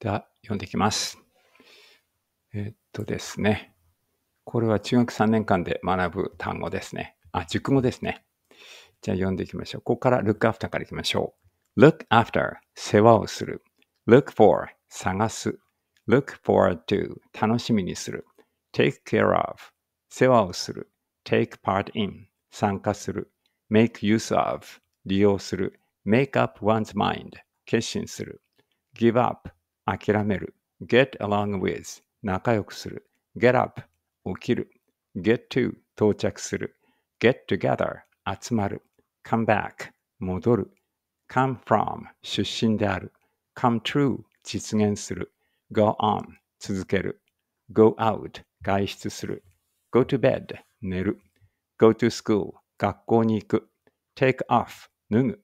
では、読んでいきます。えー、っとですね。これは中学3年間で学ぶ単語ですね。あ、熟語ですね。じゃあ読んでいきましょう。ここから look after からいきましょう。look after 世話をする。look for 探す。look forward to 楽しみにする。take care of 世話をする。take part in 参加する。make use of 利用する。make up one's mind 決心する。give up 諦める get along with 仲良くする get up 起きる get to 到着する get together 集まる come back 戻る come from 出身である come true 実現する go on 続ける go out 外出する go to bed 寝る go to school 学校に行く take off 脱ぐ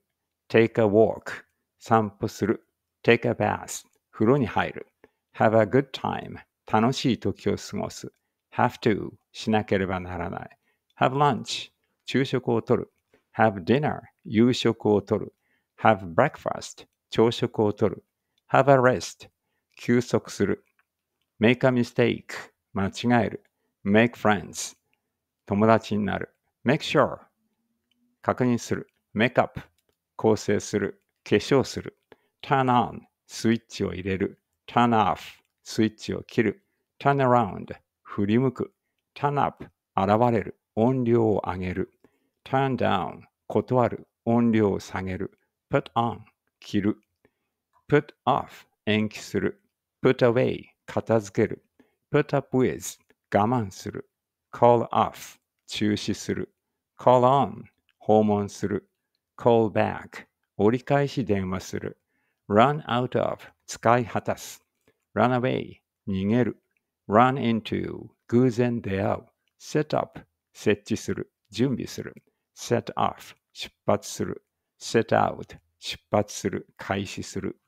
take a walk 散歩する take a bath 風呂に入る。have a good time 楽しい時を過ごす。have to しなければならない。have lunch 昼食をとる。have dinner 夕食をとる。have breakfast 朝食をとる。have a rest 休息する。make a mistake 間違える。make friends 友達になる。make sure 確認する。make up 構成する。化粧する。turn on スイッチを入れる、turn off、スイッチを切る、turn around、振り向く、turn up、現れる、音量を上げる、turn down、断る、音量を下げる、put on、切る、put off、延期する、put away、片付ける、put up with、我慢する、call off、中止する、call on、訪問する、call back、折り返し電話する、run out of 使い果たす run away 逃げる run into 偶然出会う set up 設置する準備する set off 出発する set out 出発する開始する